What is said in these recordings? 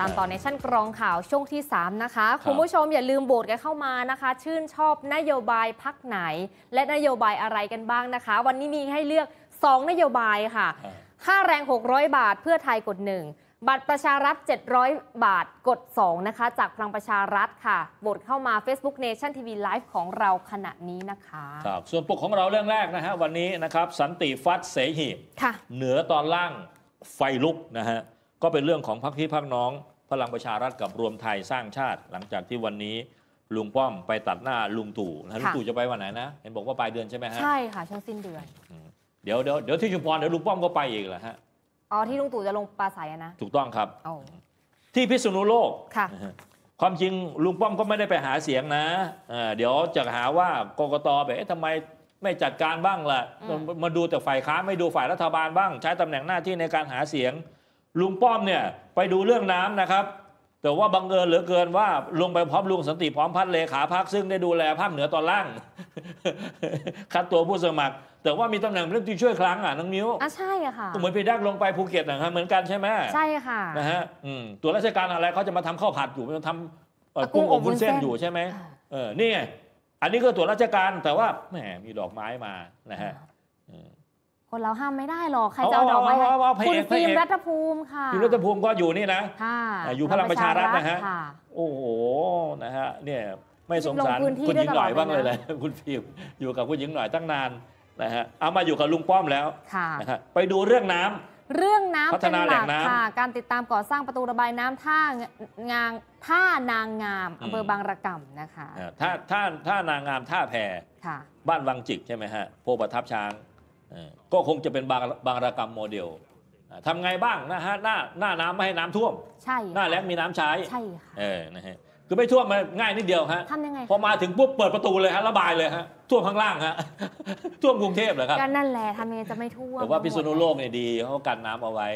ตามต่อในชั้นกรองข่าวช่วงที่ 3 นะคะ คุณผู้ชมอย่าลืมโบสกันเข้ามานะคะ ชื่นชอบนโยบายพักไหน และนโยบายอะไรกันบ้างนะคะ วันนี้มีให้เลือก 2 นโยบายค่ะ ค่าแรง 600 บาทเพื่อไทยกด 1 บัตรประชารัฐ 700 บาทกด 2 นะคะ จากพลังประชารัฐค่ะโบสเข้ามา Facebook Nation TV Live ของเราขณะนี้นะคะครับส่วนปกของเราเรื่องแรกนะฮะวันนี้นะครับ สันติฟัดเสหีบเหนือตอนล่างไฟลุกนะฮะก็เป็นเรื่องของพักพี่พักน้องพลังประชารัฐกับรวมไทยสร้างชาติ หลังจากที่วันนี้ลุงป้อมไปตัดหน้าลุงตู่นะลุงตู่จะไปวันไหนนะเห็นบอกว่าปลายเดือนใช่ไหมฮะใช่ค่ะช่วงสิ้นเดือนเดี๋ยวเดี๋ยวเดี๋ยวที่ชุมพรเดี๋ยวลุงป้อมก็ไปอีกเหรอฮะอ๋อที่ลุงตู่จะลงปลาใสนะ ถูกต้องครับที่พิษณุโลกค่ะความจริงลุงป้อมก็ไม่ได้ไปหาเสียงนะเดี๋ยวจะหาว่ากกตแบบทำไมไม่จัดการบ้างล่ะมาดูแต่ฝ่ายค้าไม่ดูฝ่ายรัฐบาลบ้าง ใช้ตำแหน่งหน้าที่ในการหาเสียงลุงป้อมเนี่ยไปดูเรื่องน้ำนะครับ แต่ว่าบังเอิญเหลือเกินว่าลงไปพร้อมลุงสันติพร้อมพัดเลขาพักซึ่งได้ดูแลภาคเหนือตอนล่างคัดตัวผู้สมัครแต่ว่ามีตำแหน่งเรื่องที่ช่วยครั้งอ่ะน้องนิ้วอ่ะใช่ค่ะเหมือนพี่ดักลงไปภูเก็ตนะฮะเหมือนกันใช่ไหมใช่ค่ะนะฮะตัวราชการอะไรเขาจะมาทำข้าวผัดอยู่มาทำกุ้งอบวุ้นเส้นอยู่ใช่ไหมเออนี่อันนี้ก็ตัวราชการแต่ว่าแหมมีดอกไม้มานะฮะคนเราห้ามไม่ได้หรอกใครจะเอาดอกไม้คุณฟิล์มรัฐภูมิค่ะฟิล์มรัฐภูมิก็อยู่นี่นะค่ะอยู่พลังประชารัฐนะฮะโอ้โหนะฮะเนี่ยไม่สงสารคุณหญิงหน่อยบ้างเลยเลยคุณฟิล์มอยู่กับคุณหญิงหน่อยตั้งนานนะฮะเอามาอยู่กับลุงป้อมแล้วค่ะไปดูเรื่องน้ำเรื่องน้ำพัฒนาแหล่งค่ะการติดตามก่อสร้างประตูระบายน้ำท่างางท่านางงามอำเภอบางระกำนะคะท่าท่าท่านางงามท่าแพรบ้านวังจิกใช่ไหมฮะโพประทับช้างก็คงจะเป็นบางบางรกรรมโมเดลทำไงบ้างนะฮะหน้าหน้าน้ำไม่ให้น้ำท่วม ใช่ หน้าแล้งมีน้ำใช้ใช่ค่ะเออนะฮะคือไม่ท่วมมันง่ายนิดเดียวฮะทำยังไงพอมาถึงปุ๊บเปิดประตูเลยฮะระบายเลยฮะท่วมข้างล่างฮะท่วมกรุงเทพเหรอครับก็นั่นแหละทำยังไงจะไม่ท่วมแต่ว่าพิษณุโลกเนี่ยดีเขากันน้ำเอาไว้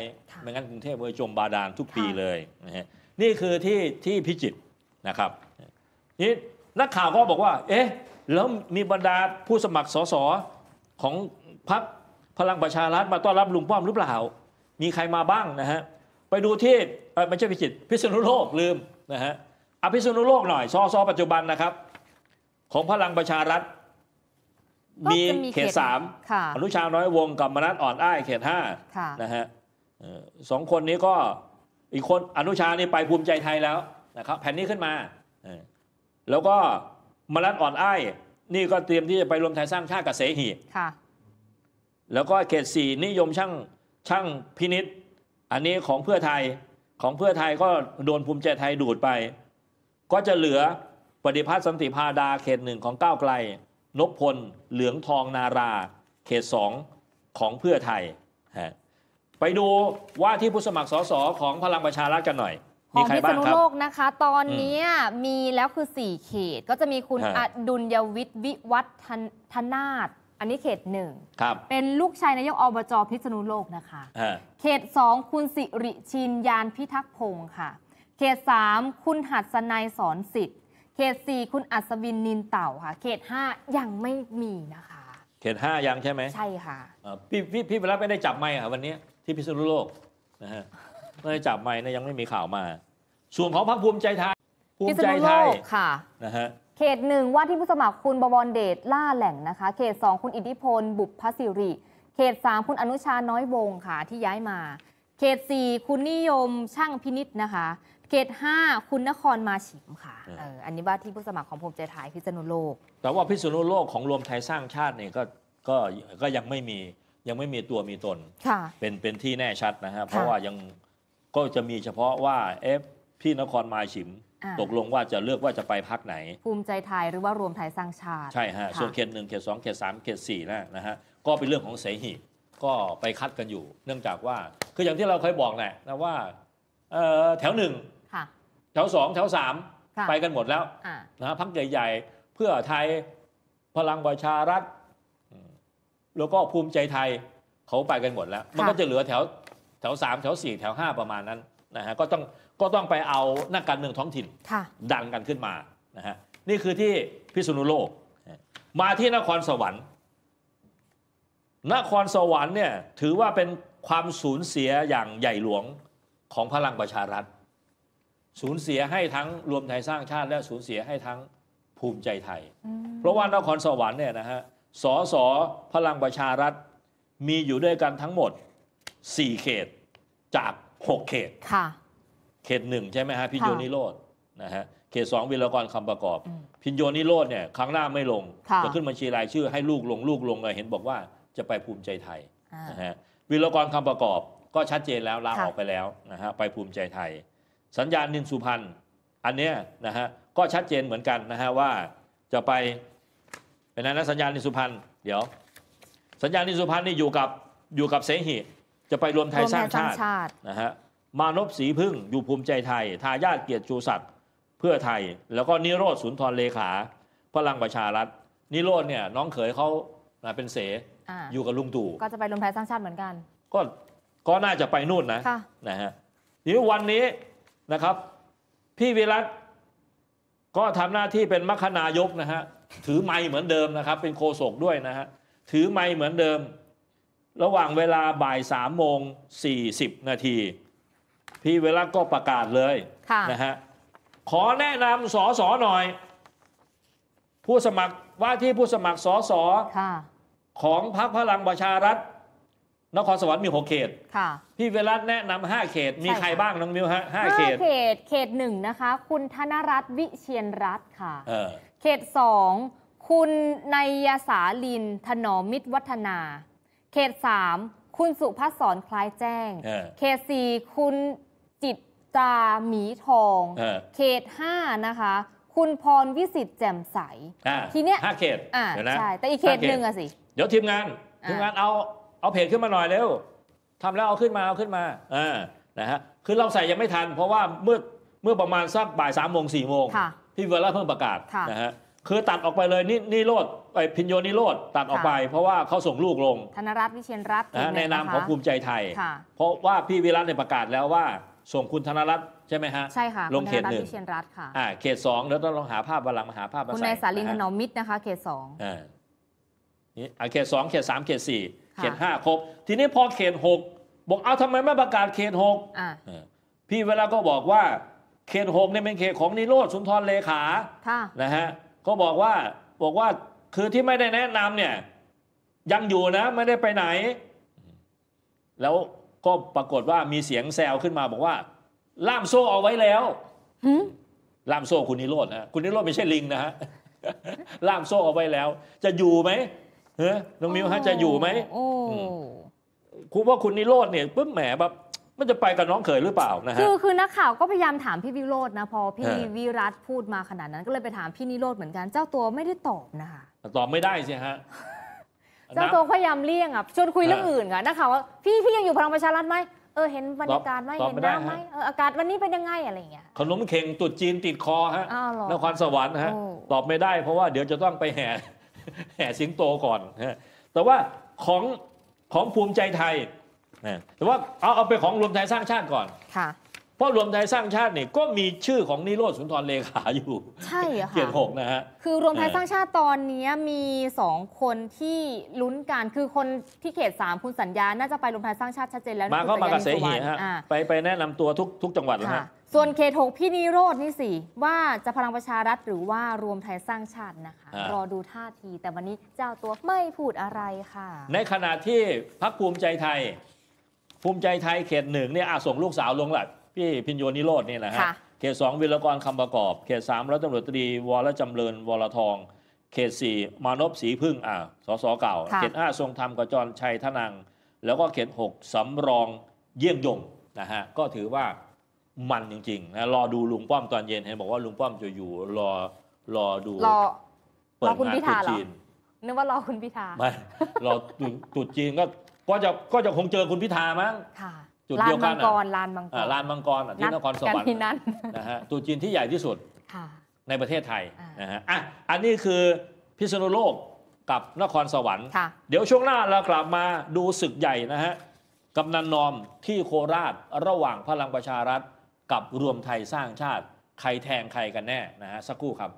ไม่งั้นกรุงเทพเลยจมบาดาลทุกปีเลยนะฮะนี่คือที่ที่พิจิตรนะครับนี่นักข่าวก็บอกว่า เอ๊ะแล้วมีบรรดาผู้สมัครสสของพักพลังประชารัฐมาต้อนรับลุงป้อมหรือเปล่า มีใครมาบ้างนะฮะ ไปดูที่ไม่ใช่พิจิต พิษณุโลกลืมนะฮะอภิษณุโลกหน่อยซอซอปัจจุบันนะครับ ของพลังประชารัฐมีเขตสามอนุชาน้อยวงกับมนัสอ่อนอ้ายเขตห้านะฮะสองคนนี้ก็อีกคนอนุชานี่ไปภูมิใจไทยแล้วนะครับ แผ่นนี้ขึ้นมาแล้วก็มนัสอ่อนอ้ายนี่ก็เตรียมที่จะไปรวมไทยสร้างชาติกับเสหีแล้วก็เขตสี่นิยมช่างช่างพินิษอันนี้ของเพื่อไทย ของเพื่อไทยก็โดนภูมิใจไทยดูดไป ก็จะเหลือปฏิพัฒน์สันติพาดาเขตหนึ่งของก้าวไกลนพพล เหลืองทองนารา เขตสองของเพื่อไทย ไปดูว่าที่ผู้สมัครสสของพลังประชารัฐกันหน่อย มีใครบ้างครับพิษณุโลกนะคะ ตอนนี้มีแล้วคือ 4 เขต ก็จะมีคุณอดุลยวิทย์วิวัฒนาันนี้เขตหนึ่งเป็นลูกชายนายกอบจพิษณุโลกนะคะเขตสองคุณสิริชินยานพิทักษ์พงศ์ค่ะ เขตสามคุณหัดสนายสอนสิทธิ์เขตสี่คุณอัศวินนินเต่าค่ะ เขตห้ายังไม่มีนะคะ เขตห้ายังใช่ไหมใช่ค่ะพี่พี่พี่ไปรับไม่ได้จับไม่ค่ะ วันนี้ที่พิษณุโลกนะฮะไม่ได้จับไม่นะยังไม่มีข่าวมา ส่วนของพรรคภูมิใจไทยภูมิใจไทยค่ะนะฮะเขตหนึ่งว่าที่ผู้สมัครคุณบวรเดช ล่าแหล่งนะคะ เขตสองคุณอิทธิพล บุพพสิริเขตสามคุณอนุชา น้อยวงค่ะที่ย้ายมา เขตสี่คุณนิยมช่างพินิษนะคะ เขตห้าคุณนครมาฉิมค่ะอออันนี้ว่าที่ผู้สมัครของภูมิใจไทยพิษณุโลก แต่ว่าพิษณุโลกของรวมไทยสร้างชาติเนี่ยก็ก็ก็ยังไม่มียังไม่มีตัวมีตน เป็นเป็นที่แน่ชัดนะฮะเพราะว่ายังก็จะมีเฉพาะว่าเอฟที่นครมาฉิมตกลงว่าจะเลือกว่าจะไปพักไหน ภูมิใจไทยหรือว่ารวมไทยสร้างชาติใช่ฮะส่วนเขตหนึ่งเขตสองเขตสามเขตสี่นะนะฮะก็เป็นเรื่องของเสหิก็ไปคัดกันอยู่ เนื่องจากว่าคืออย่างที่เราเคยบอกแหละนะว่าแถวหนึ่งแถวสองแถวสามไปกันหมดแล้วนะพักใหญ่ ๆ เพื่อไทยพลังประชารัฐแล้วก็ภูมิใจไทยเขาไปกันหมดแล้ว มันก็จะเหลือแถวแถวสามแถวสี่แถวห้าประมาณนั้นนะฮะก็ต้องก็ต้องไปเอานักการเมืองท้องถิ่นดังกันขึ้นมา นะฮะ นี่คือที่พิษณุโลก มาที่นครสวรรค์ นครสวรรค์เนี่ยถือว่าเป็นความสูญเสียอย่างใหญ่หลวงของพลังประชารัฐ สูญเสียให้ทั้งรวมไทยสร้างชาติ และสูญเสียให้ทั้งภูมิใจไทย เพราะว่านครสวรรค์เนี่ยนะฮะสอสอพลังประชารัฐมีอยู่ด้วยกันทั้งหมด4เขตจาก6เขตค่ะเขตหนึ่งใช่ไหมฮะพินโยนิโรดนะฮะเขตสองวิรกรคำประกอบ พินโยนิโรดเนี่ยครั้งหน้าไม่ลงจะขึ้นบัญชีรายชื่อให้ลูกลงลูกลงเลยเห็นบอกว่าจะไปภูมิใจไทยนะฮะวิรกรคำประกอบ ก็ชัดเจนแล้วลาออกไปแล้วนะฮะไปภูมิใจไทย สัญญาณนินสุพรรณอันเนี้ยนะฮะก็ชัดเจนเหมือนกันนะฮะว่าจะไปเป็นนั้นนะสัญญาณนินสุพรรณเดี๋ยวสัญญาณนินสุพรรณนี่อยู่กับอยู่กับเสหิจะไปรวมไทยสร้างชาตินะฮะมานพสีพึ่งอยู่ภูมิใจไทย ทายาทเกียรติชูสัตว์เพื่อไทย แล้วก็นิโรธ สุนทรเลขา พลังประชารัฐ นิโรธเนี่ยน้องเขยเขาเป็นเสออยู่กับลุงตู่ก็จะไปรวมไทยสร้างชาติเหมือนกัน ก็ก็น่าจะไปนู่นนะะนะฮะทีนี้วันนี้นะครับ พี่วิรัตก็ทำหน้าที่เป็นมัคณายกนะฮะถือไม้เหมือนเดิมนะครับ เป็นโคศกด้วยนะฮะถือไม้เหมือนเดิม ระหว่างเวลาบ่ายสามโมงสี่สิบนาทีพี่เวลาก็ประกาศเลยะนะฮะ ขอแนะนำสอสอหน่อย ผู้สมัครว่าที่ผู้สมัครสอสอของพรรคพลังประชารัฐ นครสวรรค์มีหกเขตพี่เวลาแนะนำห้าเขตมีใครบ้างน้องมิวฮะห้าเขต เขตเขตหนึ่งนะคะ คุณธนรัตน์วิเชียนรัตน์ค่ะ เขตสองคุณนายสาลินถนอมมิตรวัฒนา เขตสามคุณสุพัฒสคล้ายแจ้งเขตสี่คุณจิตตาหมีทองเขตห้านะคะ คุณพรวิสิทธิ์แจ่มใสทีเนี้ยห้าเขตอ่าเดี๋ยวนะใช่ แต่อีกเขตหนึ่งอะสิ เดี๋ยวทีมงานทีมงานเอาเอาเพจขึ้นมาหน่อยเร็วทำแล้วเอาขึ้นมา เอาขึ้นมาอ่านะฮะคือเราใส่ยังไม่ทันเพราะว่าเมื่อเมื่อประมาณสักบ่ายสามโมงสี่โมงพี่เวลาเพิ่งประกาศนะฮะคือตัดออกไปเลยนี่นี่โรดไอพินโยนี่โรดตัดออกไป เพราะว่าเขาส่งลูกลงธนรัตน์วิเชียนรัตน์ในนามของภูมิใจไทยเพราะว่าพี่วิรัตในประกาศแล้วว่าส่งคุณธนรัตน์ใช่ไหมฮะใช่ค่ะลงเขตหนึ่งเอ่าเขตสองแล้วต้องลองหาภาพบาลังมาหาภาพคุณนายสาลินถนอมมิตรนะคะเขตสองอ่านี่เขตสองเขตสามเขตสี่เขตห้าครบทีนี้พอเขตหกบอกเอาทำไมไม่ประกาศเขตหกพี่เวลาก็บอกว่าเขตหกเนี่ยเป็นเขตของนิโรธสุนทรเลขานะฮะก็บอกว่าบอกว่าคือที่ไม่ได้แนะนำเนี่ย ยังอยู่นะ ไม่ได้ไปไหน แล้วก็ปรากฏว่ามีเสียงแซวขึ้นมาบอกว่า ล่ามโซ่เอาไว้แล้วล่ามโซ่คุณนิโรธนะคุณนิโรธไม่ใช่ลิงนะฮะล่ามโซ่เอาไว้แล้ว จะอยู่ไหมเฮ้น้องมิวฮะจะอยู่ไหมคุณว่าคุณนิโรธเนี่ยปุ๊บแหมแบบมันจะไปกับน้องเขยหรือเปล่านะฮะคือคือนักข่าวก็พยายามถามพี่วิโรจน์นะพอพี่วิรัตพูดมาขนาดนั้นก็เลยไปถามพี่นิโรธเหมือนกันเจ้าตัวไม่ได้ตอบนะคะตอบไม่ได้ใช่ฮะเจ้าตัวพยายามเลี่ยงอ่ะชวนคุยเรื่องอื่นอ่ะนักข่าวว่าพี่พี่ยังอยู่พลังประชารัฐไหมเออเห็นบรรยากาศไหมเห็นน้ำไหมเอออากาศวันนี้เป็นยังไงอะไรอย่างเงี้ยขนมเข่งตุดจีนติดคอฮะนครสวรรค์ฮะตอบไม่ได้เพราะว่าเดี๋ยวจะต้องไปแห่แห่สิงโตก่อนฮะแต่ว่าของของภูมิใจไทยนะแต่ว่าเอาเอาไปของรวมไทยสร้างชาติก่อนค่ะเพราะรวมไทยสร้างชาติเนี่ยก็มีชื่อของนิโรธสุนทรเลขาอยู่ ใช่ค่ะเกียรตหกนะฮะคือรวมไทยสร้างชาติตอนนี้มีสองคนที่ลุ้นกันคือคนที่เขตสามคุณสัญญา น่าจะไปรวมไทยสร้างชาติชัดเจนแล้วมาเข้ามากระเสหีฮะไปไปแนะนำตัวทุกทุกจังหวัดแล้วฮะส่วนเขตหกพี่นิโรธนี่สิ ว่าจะพลังประชารัฐหรือว่ารวมไทยสร้างชาตินะคะ รอดูท่าที แต่วันนี้เจ้าตัวไม่พูดอะไรค่ะ ในขณะที่พักภูมิใจไทยภูมิใจไทยเขตหนึ่งเนี่ยส่งลูกสาวลงหลัดพี่พิญโยนิโรธนี่แหละฮะ เขตสองวิรกรคำประกอบ เขตสามรัฐตำรวจตรีวรจำเรินวรทอง เขตสี่มานพศรีพึ่งอ่าสสเก่าเขตห้าทรงธรรมกจรชัยทนัง แล้วก็เขตหกสำรองเยี่ยงยงนะฮะ ก็ถือว่ามันจริงๆนะรอดูลุงป้อมตอนเย็นเห็นบอกว่าลุงป้อมจะอยู่รอรอดูรอเปิดงานตุจีนนึกว่ารอคุณพิธาไม่รอตุจีนก็ก็จะก็จะคงเจอคุณพิธามั้งจุดเดียวกันลานมังกรลานมังกรที่นครสวรรค์นะฮะตัวจีนที่ใหญ่ที่สุดในประเทศไทยนะฮะอ่ะอันนี้คือพิษณุโลกกับนครสวรรค์ เดี๋ยวช่วงหน้าเรากลับมาดูศึกใหญ่นะฮะกำนันนอมที่โคราชระหว่างพลังประชารัฐกับรวมไทยสร้างชาติใครแทงใครกันแน่นะฮะสักครู่ครับ